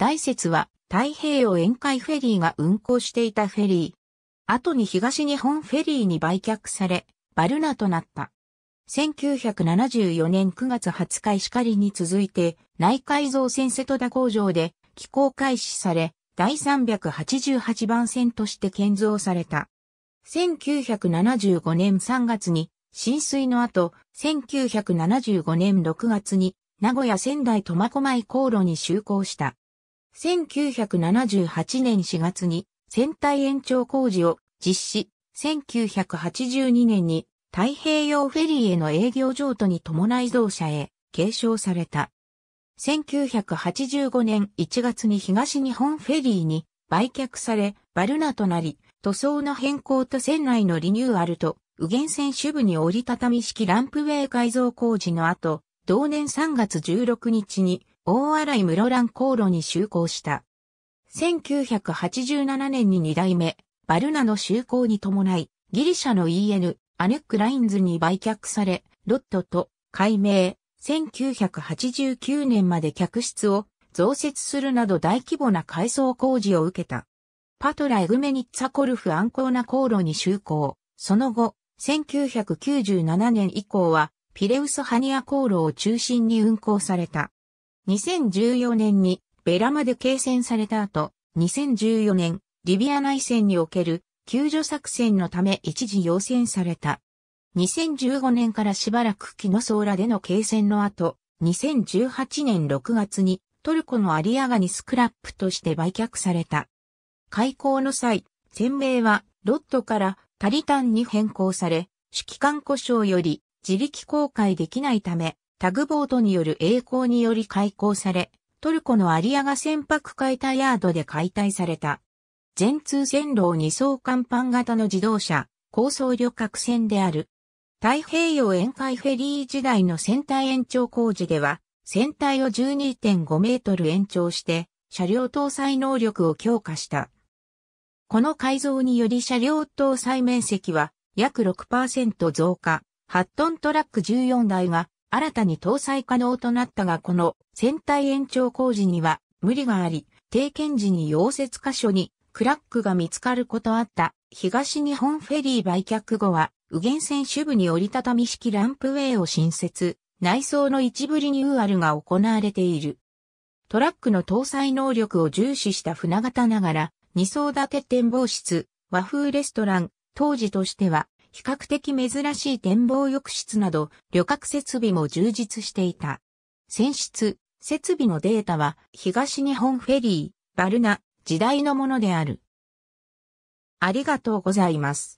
大雪は太平洋沿海フェリーが運航していたフェリー。後に東日本フェリーに売却され、バルナとなった。1974年9月20日石狩に続いて内海造船瀬戸田工場で寄港開始され、第388番線として建造された。1975年3月に浸水の後、1975年6月に名古屋仙台苫小牧航路に就航した。1978年4月に船体延長工事を実施、1982年に太平洋フェリーへの営業譲渡に伴い増車へ継承された。1985年1月に東日本フェリーに売却され、バルナとなり、塗装の変更と船内のリニューアルと、右舷船主部に折りたたみ式ランプウェイ改造工事の後、同年3月16日に大洗室蘭航路に就航した。1987年に2代目、バルナの就航に伴い、ギリシャの EN、アネックラインズに売却され、ロットと改名、1989年まで客室を増設するなど大規模な改装工事を受けた。パトラ・エグメニッツァ・コルフ・アンコーナ航路に就航。その後、1997年以降は、ピレウス・ハニア航路を中心に運航された。2014年にベラマで継戦された後、2014年、リビア内戦における救助作戦のため一時要戦された。2015年からしばらく木のソーラでの継戦の後、2018年6月にトルコのアリアガニスクラップとして売却された。開港の際、船名はロットからタリタンに変更され、指揮官故障より自力公開できないため、タグボートによる栄光により開港され、トルコのアリア船舶解体ヤードで解体された。全通線路を2層甲板型の自動車、高層旅客船である。太平洋沿海フェリー時代の船体延長工事では、船体を12.5メートル延長して、車両搭載能力を強化した。この改造により車両搭載面積は約6%増加、8トントラック14台が新たに搭載可能となったがこの船体延長工事には無理があり、定検時に溶接箇所にクラックが見つかることあった東日本フェリー売却後は、右舷船主部に折りたたみ式ランプウェイを新設、内装の一部リニューアルが行われている。トラックの搭載能力を重視した船型ながら、二層建て展望室、和風レストラン、当時としては比較的珍しい展望浴室など、旅客設備も充実していた。船室、設備のデータは、東日本フェリー、バルナ、時代のものである。ありがとうございます。